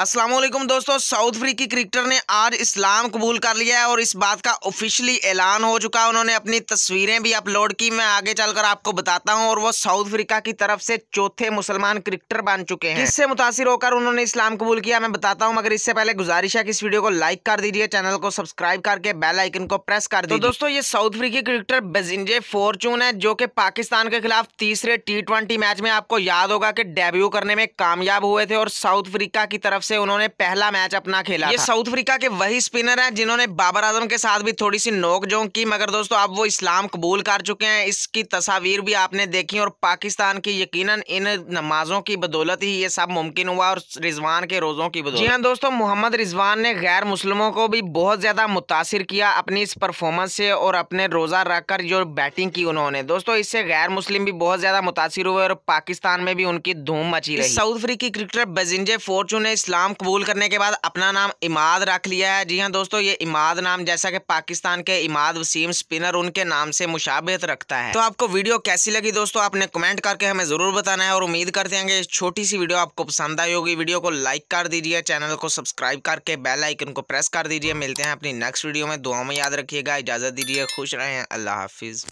असलम दोस्तों साउथ अफ्रीकी क्रिकेटर ने आज इस्लाम कबूल कर लिया है और इस बात का ऑफिशियली ऐलान हो चुका है उन्होंने अपनी तस्वीरें भी अपलोड की मैं आगे चलकर आपको बताता हूं और वो साउथ अफ्रीका की तरफ से चौथे मुसलमान क्रिकेटर बन चुके हैं इससे मुतासर होकर उन्होंने इस्लाम कबूल किया मैं बताता हूँ मगर इससे पहले गुजारिश है कि इस वीडियो को लाइक कर दीजिए चैनल को सब्सक्राइब करके बेल आइकन को प्रेस कर तो दीजिए दोस्तों ये साउथ अफ्रीकी क्रिकेटर बेजिंजे फॉर्चून है जो कि पाकिस्तान के खिलाफ तीसरे टी मैच में आपको याद होगा कि डेब्यू करने में कामयाब हुए थे और साउथ अफ्रीका की तरफ से उन्होंने पहला मैच अपना खेला ये साउथ अफ्रीका के वही स्पिनर हैं जिन्होंने बाबर आजम के साथ भी थोड़ी सी नोक जोंक की मगर दोस्तों अब वो इस्लाम कबूल कर चुके हैं इसकी तस्वीर भी आपने देखी और पाकिस्तान की यकीन इन नमाजों की बदौलत ही ये सब मुमकिन हुआ और रिजवान के रोज़ों की बदौलत जी हाँ दोस्तों मोहम्मद रिजवान ने गैर मुस्लिमों को भी बहुत ज़्यादा मुतासर किया अपनी इस परफॉर्मेंस से और अपने रोज़ा रखकर जो बैटिंग की उन्होंने दोस्तों इससे गैर मुस्लिम भी बहुत ज़्यादा मुतासर हुए और पाकिस्तान में भी उनकी धूम मची रही साउथ अफ्रीकी क्रिकेटर बजिंजे फोर्चू ने इस्लाम इस्लाम कबूल करने के बाद अपना नाम इमाद रख लिया है जी हाँ दोस्तों ये इमाद नाम जैसा कि पाकिस्तान के इमाद वसीम स्पिनर उनके नाम से मुशाबत रखता है तो आपको वीडियो कैसी लगी दोस्तों आपने कमेंट करके हमें ज़रूर बताना है और उम्मीद करते हैं छोटी सी वीडियो आपको पसंद आई होगी वीडियो को लाइक कर दीजिए चैनल को सब्सक्राइब करके बेल आइकन को प्रेस कर दीजिए मिलते हैं अपनी नेक्स्ट वीडियो में दुआ में याद रखिएगा इजाज़त दीजिए खुश रहें अल्लाह हाफिज़